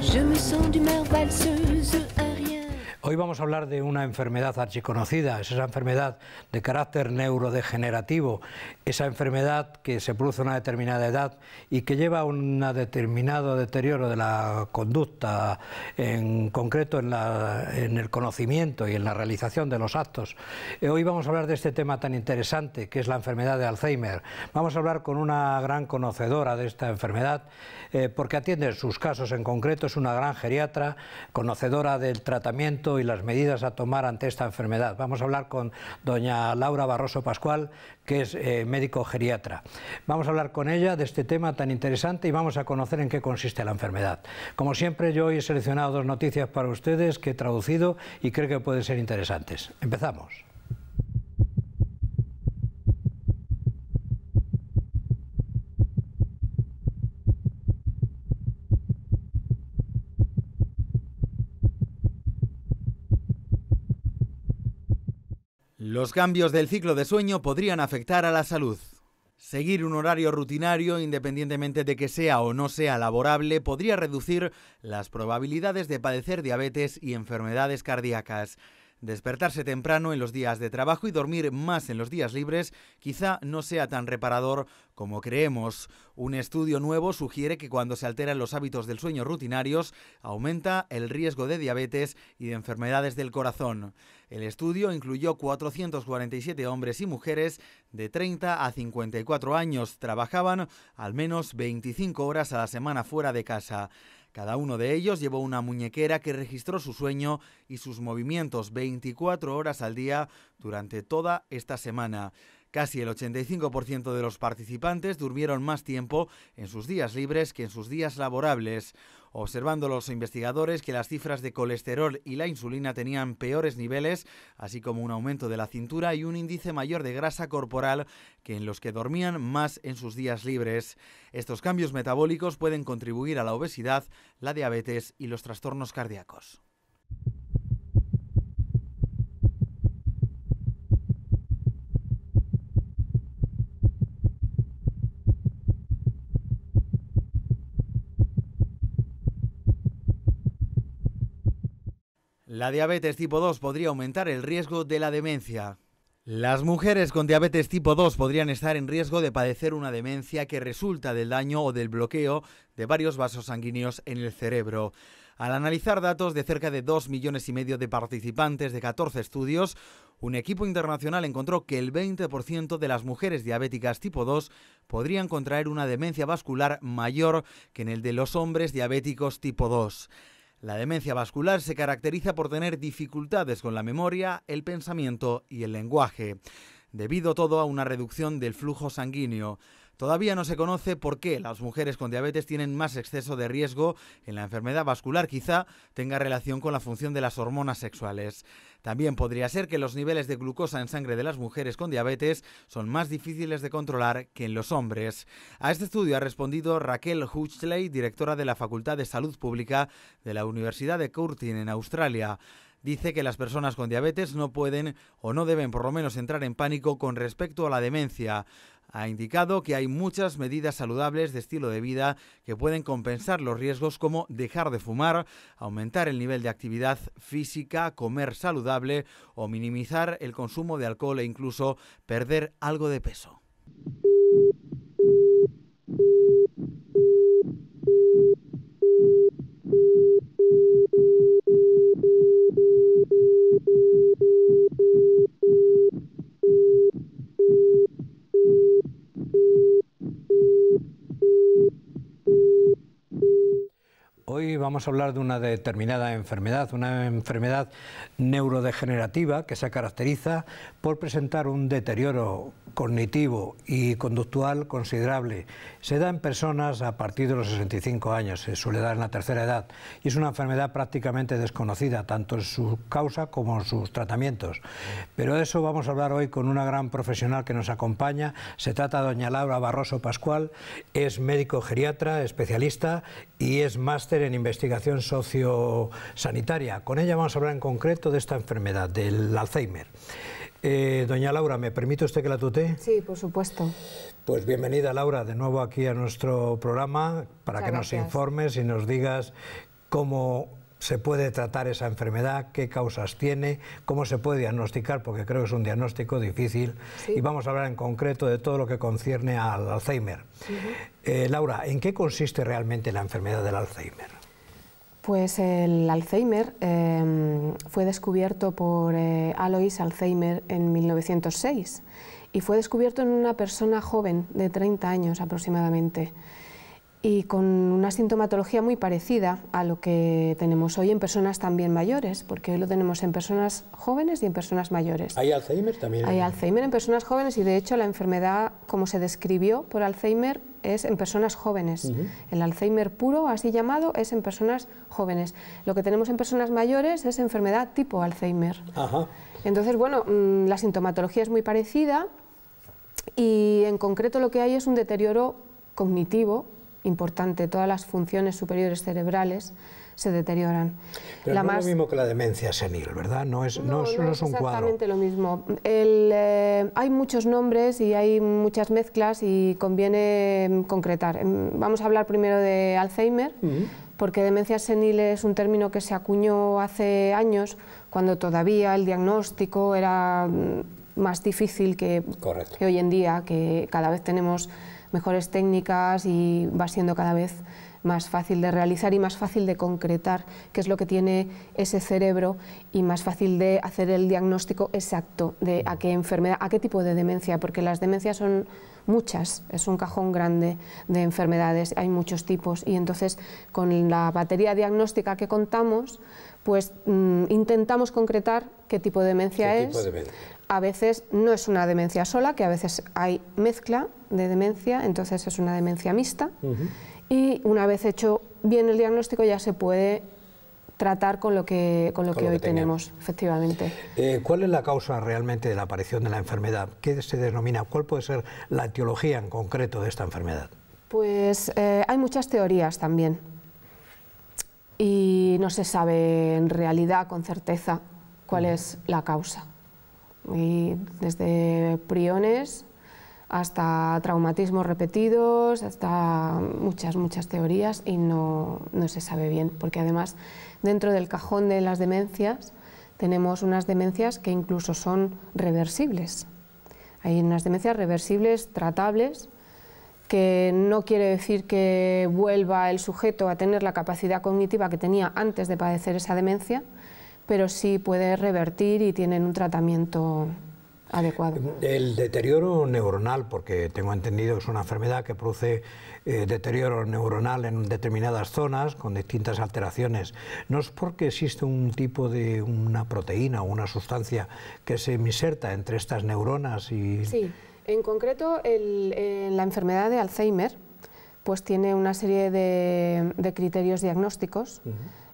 Je me sens d'humeur valseuse à rien. Hoy vamos a hablar de una enfermedad archiconocida, es esa enfermedad de carácter neurodegenerativo, esa enfermedad que se produce a una determinada edad y que lleva a un determinado deterioro de la conducta, en concreto en, la, en el conocimiento y en la realización de los actos. Eh, hoy vamos a hablar de este tema tan interesante que es la enfermedad de Alzheimer. Vamos a hablar con una gran conocedora de esta enfermedad eh, porque atiende sus casos en concreto, es una gran geriatra, conocedora del tratamiento y las medidas a tomar ante esta enfermedad. Vamos a hablar con doña Laura Barroso Pascual, que es eh, médico geriatra. Vamos a hablar con ella de este tema tan interesante y vamos a conocer en qué consiste la enfermedad. Como siempre, yo hoy he seleccionado dos noticias para ustedes que he traducido y creo que pueden ser interesantes. Empezamos. Los cambios del ciclo de sueño podrían afectar a la salud. Seguir un horario rutinario, independientemente de que sea o no sea laborable, podría reducir las probabilidades de padecer diabetes y enfermedades cardíacas. Despertarse temprano en los días de trabajo y dormir más en los días libres quizá no sea tan reparador como creemos. Un estudio nuevo sugiere que cuando se alteran los hábitos del sueño rutinarios aumenta el riesgo de diabetes y de enfermedades del corazón. El estudio incluyó 447 hombres y mujeres de 30 a 54 años. Trabajaban al menos 25 horas a la semana fuera de casa. Cada uno de ellos llevó una muñequera que registró su sueño y sus movimientos 24 horas al día durante toda esta semana. Casi el 85% de los participantes durmieron más tiempo en sus días libres que en sus días laborables observando los investigadores que las cifras de colesterol y la insulina tenían peores niveles, así como un aumento de la cintura y un índice mayor de grasa corporal que en los que dormían más en sus días libres. Estos cambios metabólicos pueden contribuir a la obesidad, la diabetes y los trastornos cardíacos. La diabetes tipo 2 podría aumentar el riesgo de la demencia. Las mujeres con diabetes tipo 2 podrían estar en riesgo de padecer una demencia que resulta del daño o del bloqueo de varios vasos sanguíneos en el cerebro. Al analizar datos de cerca de 2 millones y medio de participantes de 14 estudios, un equipo internacional encontró que el 20% de las mujeres diabéticas tipo 2 podrían contraer una demencia vascular mayor que en el de los hombres diabéticos tipo 2. La demencia vascular se caracteriza por tener dificultades con la memoria, el pensamiento y el lenguaje, debido todo a una reducción del flujo sanguíneo. Todavía no se conoce por qué las mujeres con diabetes tienen más exceso de riesgo en la enfermedad vascular, quizá tenga relación con la función de las hormonas sexuales. También podría ser que los niveles de glucosa en sangre de las mujeres con diabetes son más difíciles de controlar que en los hombres. A este estudio ha respondido Raquel Huxley, directora de la Facultad de Salud Pública de la Universidad de Curtin en Australia dice que las personas con diabetes no pueden o no deben por lo menos entrar en pánico con respecto a la demencia. Ha indicado que hay muchas medidas saludables de estilo de vida que pueden compensar los riesgos como dejar de fumar, aumentar el nivel de actividad física, comer saludable o minimizar el consumo de alcohol e incluso perder algo de peso. Hoy vamos a hablar de una determinada enfermedad, una enfermedad neurodegenerativa que se caracteriza por presentar un deterioro cognitivo y conductual considerable. Se da en personas a partir de los 65 años, se suele dar en la tercera edad y es una enfermedad prácticamente desconocida, tanto en su causa como en sus tratamientos. Pero de eso vamos a hablar hoy con una gran profesional que nos acompaña. Se trata de doña Laura Barroso Pascual, es médico geriatra, especialista y es máster en investigación sociosanitaria. Con ella vamos a hablar en concreto de esta enfermedad, del Alzheimer. Eh, doña Laura, ¿me permite usted que la tutee? Sí, por supuesto. Pues bienvenida, Laura, de nuevo aquí a nuestro programa para que nos informes y nos digas cómo se puede tratar esa enfermedad, qué causas tiene, cómo se puede diagnosticar, porque creo que es un diagnóstico difícil, y vamos a hablar en concreto de todo lo que concierne al Alzheimer. Eh, Laura, ¿en qué consiste realmente la enfermedad del Alzheimer? Pues el Alzheimer em, fue descubierto por eh, Alois Alzheimer en 1906 y fue descubierto en una persona joven de 30 años aproximadamente y con una sintomatología muy parecida a lo que tenemos hoy en personas también mayores, porque hoy lo tenemos en personas jóvenes y en personas mayores. ¿Hay Alzheimer también? Hay Alzheimer en personas jóvenes y de hecho la enfermedad, como se describió por Alzheimer, es en personas jóvenes. El Alzheimer puro, así llamado, es en personas jóvenes. Lo que tenemos en personas mayores es enfermedad tipo Alzheimer. Entonces, bueno, mm, la sintomatología es muy parecida y en concreto lo que hay es un deterioro cognitivo importante, todas las funciones superiores cerebrales se deterioran. Pero es lo mismo que la demencia senil, ¿verdad? No es, no, un cuadro. Exactamente lo mismo. Eh, hay muchos nombres y hay muchas mezclas y conviene mm, concretar. Em, vamos a hablar primero de Alzheimer. Porque demencia senil es un término que se acuñó hace años, cuando todavía el diagnóstico era mm, más difícil que hoy en día, que cada vez tenemos mejores técnicas y va siendo cada vez más fácil de realizar y más fácil de concretar, qué es lo que tiene ese cerebro y más fácil de hacer el diagnóstico exacto de a qué enfermedad, a qué tipo de demencia, porque las demencias son muchas, es un cajón grande de enfermedades, hay muchos tipos y entonces con la batería diagnóstica que contamos, pues mm, intentamos concretar qué tipo de demencia es, a veces no es una demencia sola, que a veces hay mezcla de demencia, entonces es una demencia mixta. Y una vez hecho bien el diagnóstico ya se puede tratar con lo que, hoy tenemos, efectivamente. Eh, ¿Cuál es la causa realmente de la aparición de la enfermedad? ¿Qué se denomina? ¿Cuál puede ser la etiología en concreto de esta enfermedad? Pues eh, hay muchas teorías también y no se sabe en realidad con certeza cuál es la causa desde priones hasta traumatismos repetidos, hasta muchas, muchas teorías y no, no, se sabe bien, porque además dentro del cajón de las demencias tenemos unas demencias que incluso son reversibles. Hay unas demencias reversibles, tratables, que no quiere decir que vuelva el sujeto a tener la capacidad cognitiva que tenía antes de padecer esa demencia, pero sí puede revertir y tienen un tratamiento adecuado. El deterioro neuronal, porque tengo entendido que es una enfermedad que produce eh, deterioro neuronal en determinadas zonas con distintas alteraciones, no es porque existe un tipo de una proteína o una sustancia que se inserta entre estas neuronas y... Sí, en concreto eh, la enfermedad de Alzheimer pues tiene una serie de, criterios diagnósticos.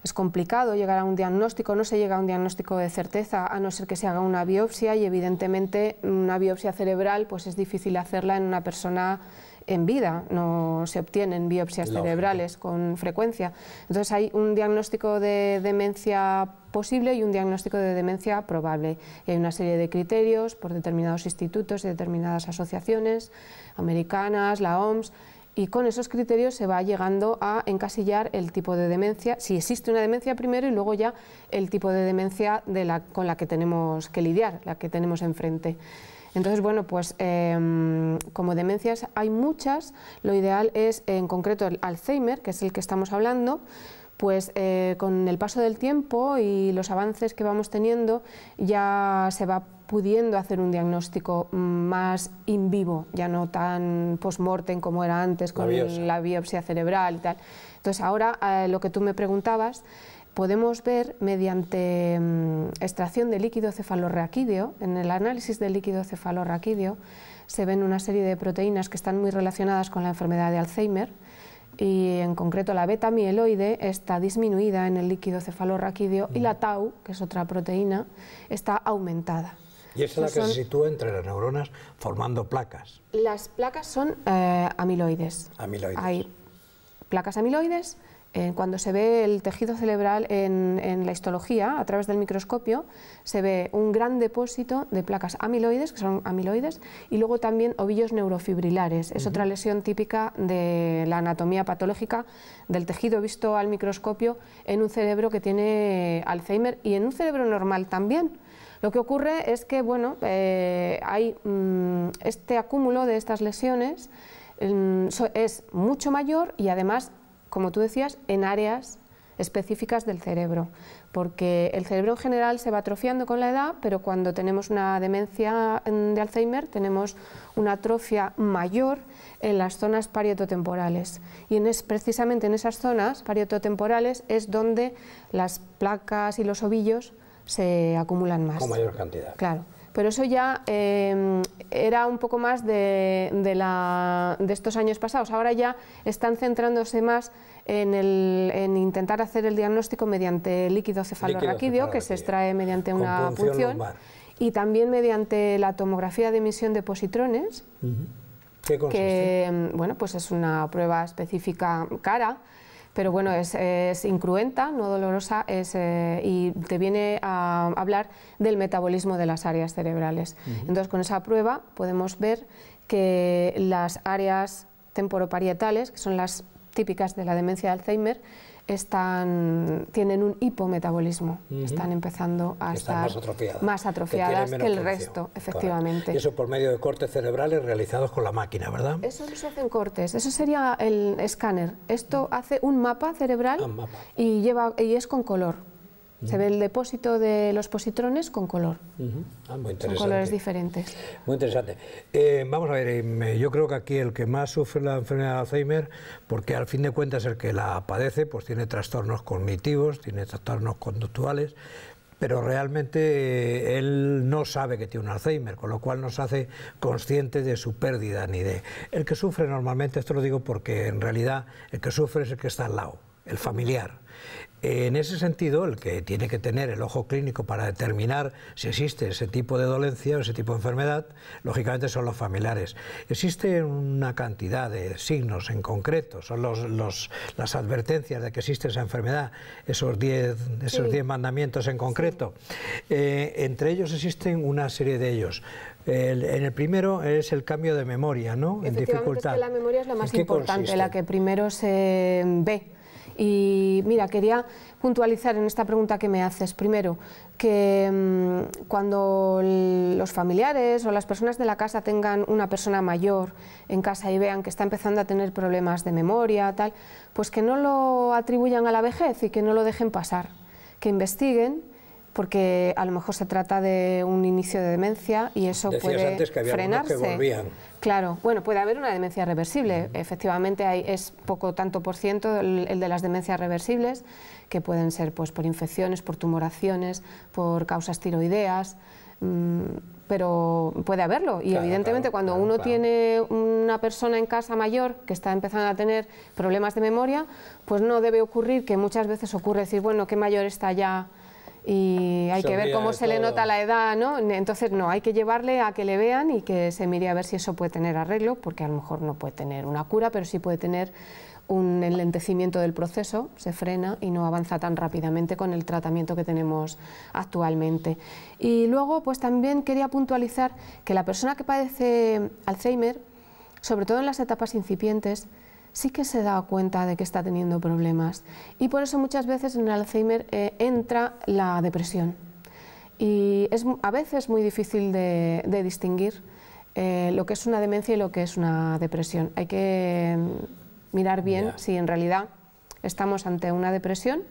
Es complicado llegar a un diagnóstico, no se llega a un diagnóstico de certeza, a no ser que se haga una biopsia y evidentemente una biopsia cerebral pues es difícil hacerla en una persona en vida, no se obtienen biopsias cerebrales con frecuencia. Entonces hay un diagnóstico de demencia posible y un diagnóstico de demencia probable. Y hay una serie de criterios por determinados institutos y determinadas asociaciones americanas, la OMS, y con esos criterios se va llegando a encasillar el tipo de demencia, si existe una demencia primero y luego ya el tipo de demencia con la que tenemos que lidiar, la que tenemos enfrente. Entonces, bueno, pues em, como demencias hay muchas, lo ideal es en concreto el Alzheimer, que es el que estamos hablando, pues eh, con el paso del tiempo y los avances que vamos teniendo ya se va pudiendo hacer un diagnóstico mm, más in vivo, ya no tan post-mortem como era antes con la biopsia, cerebral y tal. Entonces ahora eh, lo que tú me preguntabas, podemos ver mediante mm, extracción de líquido cefalorraquídeo, en el análisis del líquido cefalorraquídeo se ven una serie de proteínas que están muy relacionadas con la enfermedad de Alzheimer, y en concreto la beta mieloide está disminuida en el líquido cefalorraquídeo y la mm. tau, que es otra proteína, está aumentada. Y es la que se sitúa entre las neuronas formando placas. Las placas son eh, amiloides. Hay placas amiloides. Eh, cuando se ve el tejido cerebral en, la histología, a través del microscopio, se ve un gran depósito de placas amiloides, que son amiloides, y luego también ovillos neurofibrilares. Es otra lesión típica de la anatomía patológica del tejido visto al microscopio en un cerebro que tiene Alzheimer y en un cerebro normal también lo que ocurre es que bueno, eh, hay mm, este acúmulo de estas lesiones em, es mucho mayor y además, como tú decías, en áreas específicas del cerebro, porque el cerebro en general se va atrofiando con la edad, pero cuando tenemos una demencia mm, de Alzheimer tenemos una atrofia mayor en las zonas parietotemporales. Y es, precisamente en esas zonas parietotemporales es donde las placas y los ovillos se acumulan más. Con mayor cantidad. Claro. Pero eso ya em, era un poco más de, de, la, de, estos años pasados. Ahora ya están centrándose más en, el, en intentar hacer el diagnóstico mediante líquido cefalorraquídeo, que se extrae mediante una punción, y también mediante la tomografía de emisión de positrones. Que, em, bueno, pues es una prueba específica cara pero bueno, es, incruenta, no dolorosa, es, eh, y te viene a hablar del metabolismo de las áreas cerebrales. Entonces, con esa prueba podemos ver que las áreas temporoparietales, que son las típicas de la demencia de Alzheimer, están, tienen un hipometabolismo, están empezando a estar más atrofiadas, que, el resto, efectivamente. Y eso por medio de cortes cerebrales realizados con la máquina, ¿verdad? Eso no se hacen cortes, eso sería el escáner. Esto hace un mapa cerebral ah, y lleva y es con color. Se ve el depósito de los positrones con color. ah, muy interesante. Con colores diferentes. Muy interesante. Eh, vamos a ver, eh, yo creo que aquí el que más sufre la enfermedad de Alzheimer, porque al fin de cuentas el que la padece, pues tiene trastornos cognitivos, tiene trastornos conductuales, pero realmente eh, él no sabe que tiene un Alzheimer, con lo cual nos hace consciente de su pérdida ni de... El que sufre normalmente, esto lo digo porque en realidad el que sufre es el que está al lado, el familiar. En ese sentido, el que tiene que tener el ojo clínico para determinar si existe ese tipo de dolencia o ese tipo de enfermedad, lógicamente son los familiares. Existe una cantidad de signos en concreto, son las advertencias de que existe esa enfermedad, esos 10 esos diez mandamientos en concreto. Eh, entre ellos existen una serie de ellos. en el primero es el cambio de memoria, ¿no? En dificultad. la memoria es la más importante, la que primero se ve y mira, quería puntualizar en esta pregunta que me haces. Primero, que mm, cuando los familiares o las personas de la casa tengan una persona mayor en casa y vean que está empezando a tener problemas de memoria, tal, pues que no lo atribuyan a la vejez y que no lo dejen pasar, que investiguen porque a lo mejor se trata de un inicio de demencia y eso puede frenarse. Claro, bueno, puede haber una demencia reversible. Efectivamente, hay, es poco tanto por ciento el, de las demencias reversibles, que pueden ser pues, por infecciones, por tumoraciones, por causas tiroideas. Mm, pero puede haberlo. Y evidentemente cuando uno tiene una persona en casa mayor que está empezando a tener problemas de memoria, pues no debe ocurrir que muchas veces ocurre decir, bueno, qué mayor está ya y ah, hay que ver cómo se le nota la edad, ¿no? Entonces, no, hay que llevarle a que le vean y que se mire a ver si eso puede tener arreglo, porque a lo mejor no puede tener una cura, pero sí puede tener un enlentecimiento del proceso, se frena y no avanza tan rápidamente con el tratamiento que tenemos actualmente. Y luego, pues también quería puntualizar que la persona que padece Alzheimer, sobre todo en las etapas incipientes, sí que se da cuenta de que está teniendo problemas. Y por eso muchas veces en Alzheimer eh, entra la depresión. Y es a veces muy difícil de, distinguir eh, lo que es una demencia y lo que es una depresión. Hay que mm, mirar bien si en realidad estamos ante una depresión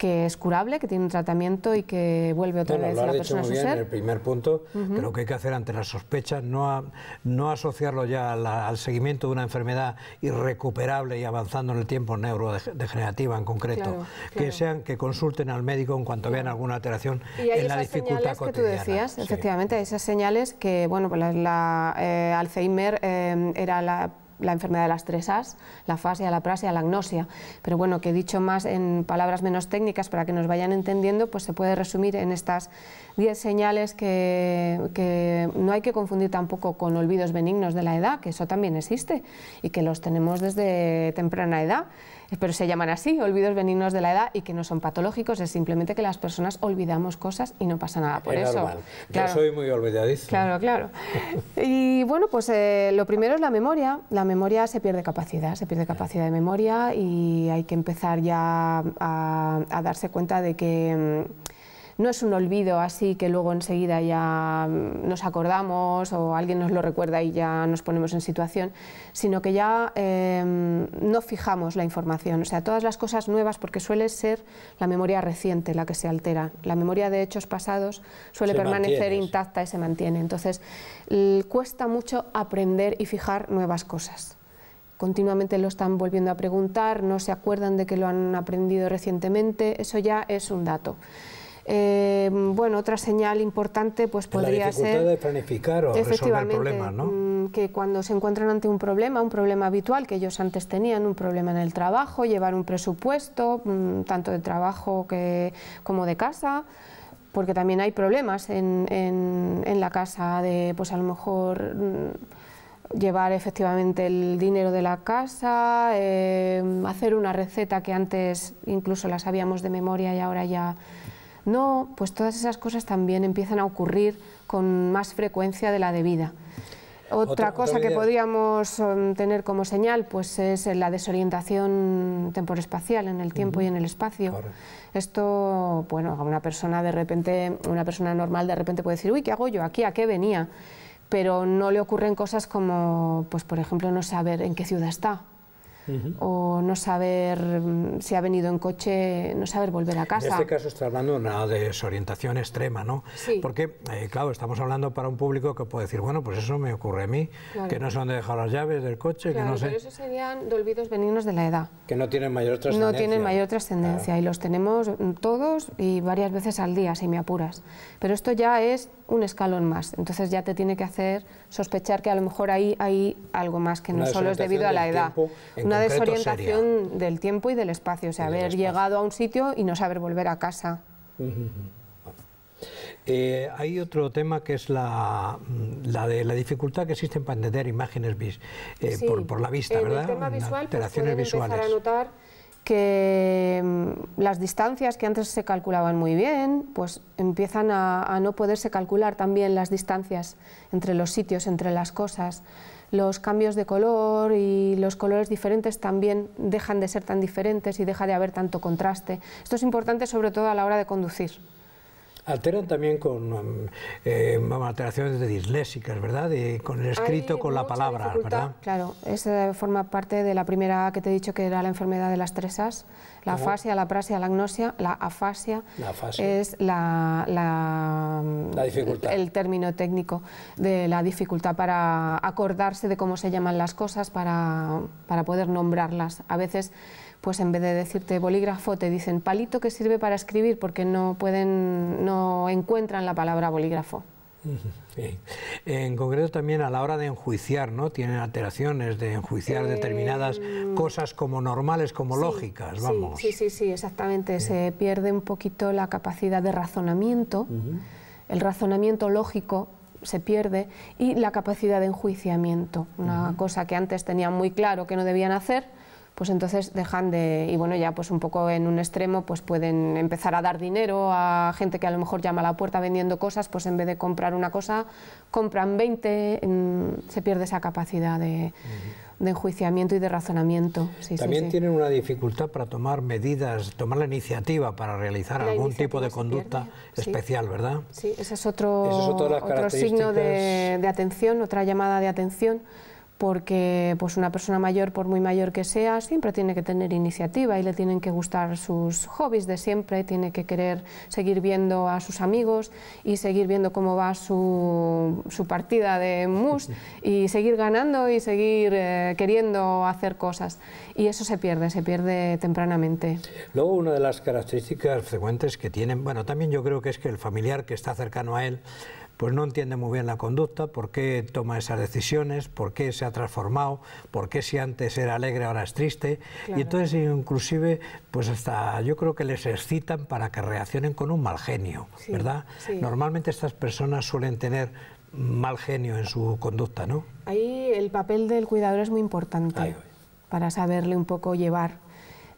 que es curable, que tiene un tratamiento y que vuelve otra vez la persona muy a su El primer punto, que lo que hay que hacer ante las sospechas, no, no asociarlo ya al seguimiento de una enfermedad irrecuperable y avanzando en el tiempo neurodegenerativa en concreto, que sean que consulten al médico en cuanto vean alguna alteración en la dificultad cotidiana. que tú decías, efectivamente, esas señales que bueno, pues la, eh, Alzheimer eh, era la la enfermedad de las tres As, la fascia, la prasia, la agnosia. Pero bueno, que dicho más en palabras menos técnicas para que nos vayan entendiendo, pues se puede resumir en estas 10 señales que, no hay que confundir tampoco con olvidos benignos de la edad, que eso también existe y que los tenemos desde temprana edad, eh, pero se llaman así, olvidos benignos de la edad y que no son patológicos, es simplemente que las personas olvidamos cosas y no pasa nada por eso. Normal. Claro. Yo soy muy olvidadizo. Claro, claro. y bueno, pues eh, lo primero es la memoria. La memoria se pierde capacidad, se pierde capacidad de memoria y hay que empezar ya a darse cuenta de que mm, no es un olvido así que luego enseguida ya mm, nos acordamos o alguien nos lo recuerda y ya nos ponemos en situación, sino que ya em, no fijamos la información, o sea, todas las cosas nuevas, porque suele ser la memoria reciente la que se altera. La memoria de hechos pasados suele permanecer intacta y se mantiene. Entonces, cuesta mucho aprender y fijar nuevas cosas continuamente lo están volviendo a preguntar, no se acuerdan de que lo han aprendido recientemente, eso ya es un dato. Eh, bueno, otra señal importante pues podría la ser... de o problemas, ¿no? Mm, que cuando se encuentran ante un problema, un problema habitual que ellos antes tenían, un problema en el trabajo, llevar un presupuesto, mm, tanto de trabajo que, como de casa, porque también hay problemas en, la casa de, pues a lo mejor mm, llevar efectivamente el dinero de la casa, eh, hacer una receta que antes incluso la sabíamos de memoria y ahora ya no, pues todas esas cosas también empiezan a ocurrir con más frecuencia de la debida. Otra, cosa que podríamos em, tener como señal pues es la desorientación temporespacial en el tiempo y en el espacio. Esto, bueno, una persona de repente, una persona normal de repente puede decir, uy, ¿qué hago yo aquí? ¿A qué venía? Pero no le ocurren cosas como, pues por ejemplo, no saber en qué ciudad está o no saber mm, si ha venido en coche, no saber volver a casa. En este caso está hablando de una desorientación extrema, ¿no? Sí. Porque, eh, claro, estamos hablando para un público que puede decir, bueno, pues eso me ocurre a mí, que no sé dónde dejar las llaves del coche, que no sé... pero eso serían olvidos de la edad. Que no tienen mayor trascendencia. No tienen mayor trascendencia y los tenemos mm, todos y varias veces al día, si me apuras. Pero esto ya es un escalón más, entonces ya te tiene que hacer sospechar que a lo mejor ahí hay algo más, que no solo es debido a la edad desorientación del tiempo y del espacio, o sea, haber llegado a un sitio y no saber volver a casa. Eh, hay otro tema que es la, mm, la, de la dificultad que existe para entender imágenes eh, por, la vista, ¿verdad? El tema visual, pues, alteraciones visuales. empezar notar que mm, las distancias que antes se calculaban muy bien, pues empiezan a, a no poderse calcular también las distancias entre los sitios, entre las cosas los cambios de color y los colores diferentes también dejan de ser tan diferentes y deja de haber tanto contraste. Esto es importante sobre todo a la hora de conducir alteran también con em, em, alteraciones de disléxicas, ¿verdad? con el escrito, con la palabra, ¿verdad? Claro, esa forma parte de la primera que te he dicho que era la enfermedad de las tresas, la afasia, la prasia, la agnosia, la afasia, es la, mm, El, término técnico de la dificultad para acordarse de cómo se llaman las cosas, para, para poder nombrarlas. A veces pues en vez de decirte bolígrafo, te dicen palito que sirve para escribir porque no pueden, no encuentran la palabra bolígrafo. En concreto también a la hora de enjuiciar, ¿no? Tienen alteraciones de enjuiciar determinadas eh, cosas como normales, como lógicas, vamos. Sí, sí, sí, exactamente. Se pierde un poquito la capacidad de razonamiento, el razonamiento lógico se pierde y la capacidad de enjuiciamiento, una cosa que antes tenían muy claro que no debían hacer, pues entonces dejan de, y bueno, ya pues un poco en un extremo, pues pueden empezar a dar dinero a gente que a lo mejor llama a la puerta vendiendo cosas, pues en vez de comprar una cosa, compran 20, se pierde esa capacidad de, enjuiciamiento y de razonamiento. También tienen una dificultad para tomar medidas, tomar la iniciativa para realizar algún tipo de conducta especial, ¿verdad? Sí, ese es otro, otro, signo de atención, otra llamada de atención porque pues una persona mayor, por muy mayor que sea, siempre tiene que tener iniciativa y le tienen que gustar sus hobbies de siempre, tiene que querer seguir viendo a sus amigos y seguir viendo cómo va su, su partida de mus y seguir ganando y seguir eh, queriendo hacer cosas. Y eso se pierde, se pierde tempranamente. Luego, una de las características frecuentes que tienen, bueno, también yo creo que es que el familiar que está cercano a él, pues no entiende muy bien la conducta, por qué toma esas decisiones, por qué se ha transformado, por qué si antes era alegre ahora es triste. Y entonces inclusive, pues hasta yo creo que les excitan para que reaccionen con un mal genio, ¿verdad? Normalmente estas personas suelen tener mal genio en su conducta, ¿no? Ahí el papel del cuidador es muy importante para saberle un poco llevar,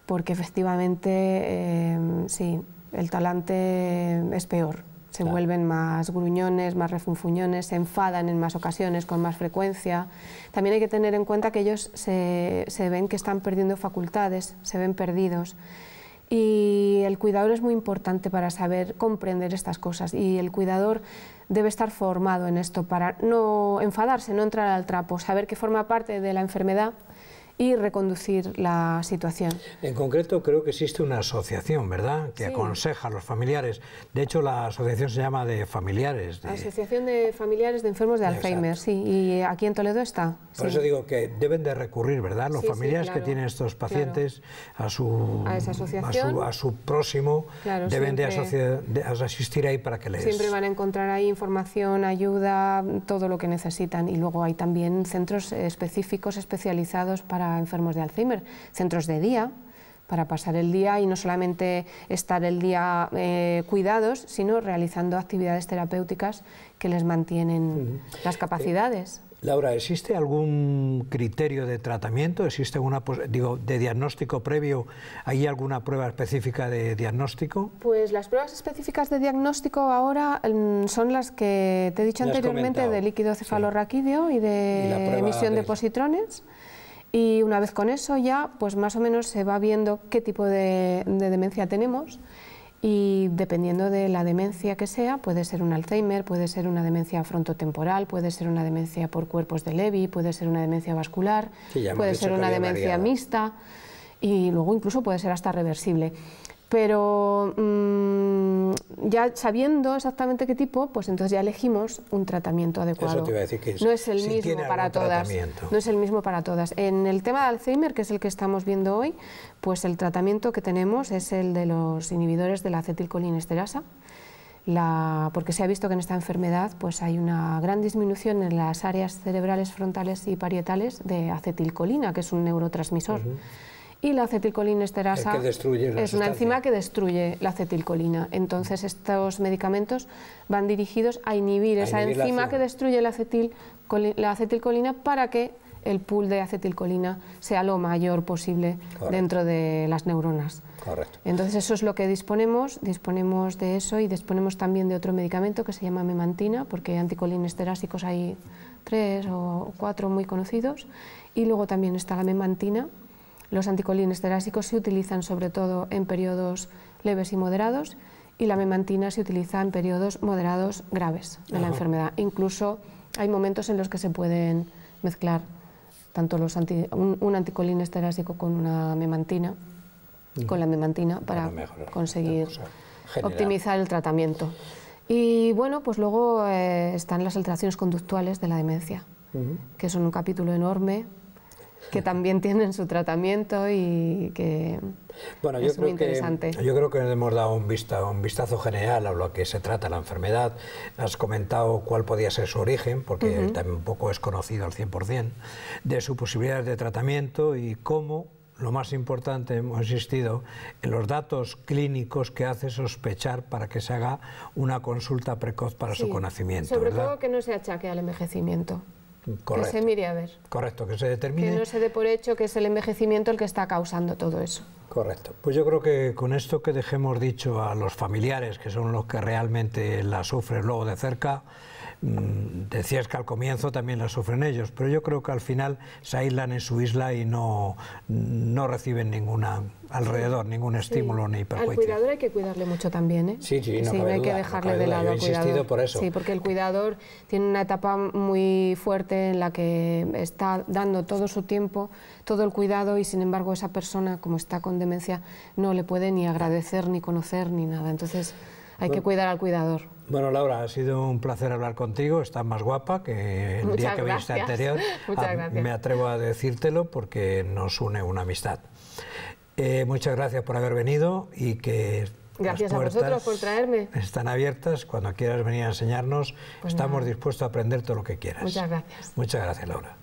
porque efectivamente, eh, sí, el talante es peor se vuelven más gruñones, más refunfuñones, se enfadan en más ocasiones, con más frecuencia. También hay que tener en cuenta que ellos se, se ven que están perdiendo facultades, se ven perdidos. Y el cuidador es muy importante para saber comprender estas cosas y el cuidador debe estar formado en esto para no enfadarse, no entrar al trapo, saber que forma parte de la enfermedad y reconducir la situación. En concreto, creo que existe una asociación, ¿verdad?, que aconseja a los familiares. De hecho, la asociación se llama de familiares. Asociación de Familiares de Enfermos de Alzheimer, sí. Y aquí en Toledo está. Por eso digo que deben de recurrir, ¿verdad?, los familiares que tienen estos pacientes a, su, a, esa asociación. a, su, próximo, deben de, de, asistir ahí para que les... Siempre van a encontrar ahí información, ayuda, todo lo que necesitan. Y luego hay también centros específicos, especializados para enfermos de Alzheimer, centros de día, para pasar el día y no solamente estar el día eh, cuidados, sino realizando actividades terapéuticas que les mantienen las capacidades. Eh, Laura, ¿existe algún criterio de tratamiento? ¿Existe una, digo, de diagnóstico previo? ¿Hay alguna prueba específica de diagnóstico? Pues las pruebas específicas de diagnóstico ahora mm, son las que te he dicho anteriormente de líquido cefalorraquídeo y de emisión de, positrones. Y una vez con eso ya, pues más o menos se va viendo qué tipo de, demencia tenemos y dependiendo de la demencia que sea, puede ser un Alzheimer, puede ser una demencia frontotemporal, puede ser una demencia por cuerpos de Levy, puede ser una demencia vascular, puede ser una demencia mixta y luego incluso puede ser hasta reversible. Pero mm, ya sabiendo exactamente qué tipo, pues entonces ya elegimos un tratamiento adecuado. Eso te iba a decir que no es el mismo para todas. No es el mismo para todas. En el tema de Alzheimer, que es el que estamos viendo hoy, pues el tratamiento que tenemos es el de los inhibidores de la acetilcolinesterasa. La, porque se ha visto que en esta enfermedad pues hay una gran disminución en las áreas cerebrales frontales y parietales de acetilcolina, que es un neurotransmisor. Y la acetilcolinesterasa es, una enzima que destruye la acetilcolina. Entonces estos medicamentos van dirigidos a inhibir esa enzima que destruye la, acetilcolina para que el pool de acetilcolina sea lo mayor posible dentro de las neuronas. Correcto. Entonces eso es lo que disponemos, disponemos de eso y disponemos también de otro medicamento que se llama memantina, porque anticolinesterásicos hay tres o cuatro muy conocidos, y luego también está la memantina, los anticolines terásicos se utilizan sobre todo en periodos leves y moderados y la memantina se utiliza en periodos moderados graves de la enfermedad. Incluso hay momentos en los que se pueden mezclar tanto los un, anticolines terásico con una memantina, con la memantina para, conseguir optimizar el tratamiento. Y bueno, pues luego eh, están las alteraciones conductuales de la demencia, que son un capítulo enorme que también tienen su tratamiento y que es muy interesante. yo creo que hemos dado un, vista, vistazo general a lo que se trata la enfermedad. Has comentado cuál podía ser su origen, porque tampoco es conocido al 100%, de sus posibilidades de tratamiento y cómo lo más importante, hemos insistido, en los datos clínicos que hace sospechar para que se haga una consulta precoz para su conocimiento. Sobre todo que no se achaque al envejecimiento. Que se mire a ver. Correcto, que se determine. Que no se dé por hecho que es el envejecimiento el que está causando todo eso. Correcto. Pues yo creo que con esto que dejemos dicho a los familiares, que son los que realmente la sufren luego de cerca, Mm, decías que al comienzo también la sufren ellos, pero yo creo que al final se aíslan en su isla y no, no reciben ninguna alrededor, ningún estímulo ni perjuicio. Al cuidador hay que cuidarle mucho también, ¿eh? Sí, sí, no, sí, hay que dejarle de lado al Por eso. Sí, porque el cuidador tiene una etapa muy fuerte en la que está dando todo su tiempo, todo el cuidado y sin embargo esa persona, como está con demencia, no le puede ni agradecer, ni conocer, ni nada. Entonces... Hay que cuidar al cuidador. Bueno, Laura, ha sido un placer hablar contigo. Estás más guapa que el día que viste anterior. Ah, muchas gracias. Me atrevo a decírtelo porque nos une una amistad. Eh, muchas gracias por haber venido y que Gracias a vosotros por traerme. Están abiertas. Cuando quieras venir a enseñarnos, pues estamos dispuestos a aprender todo lo que quieras. Muchas gracias. Muchas gracias, Laura.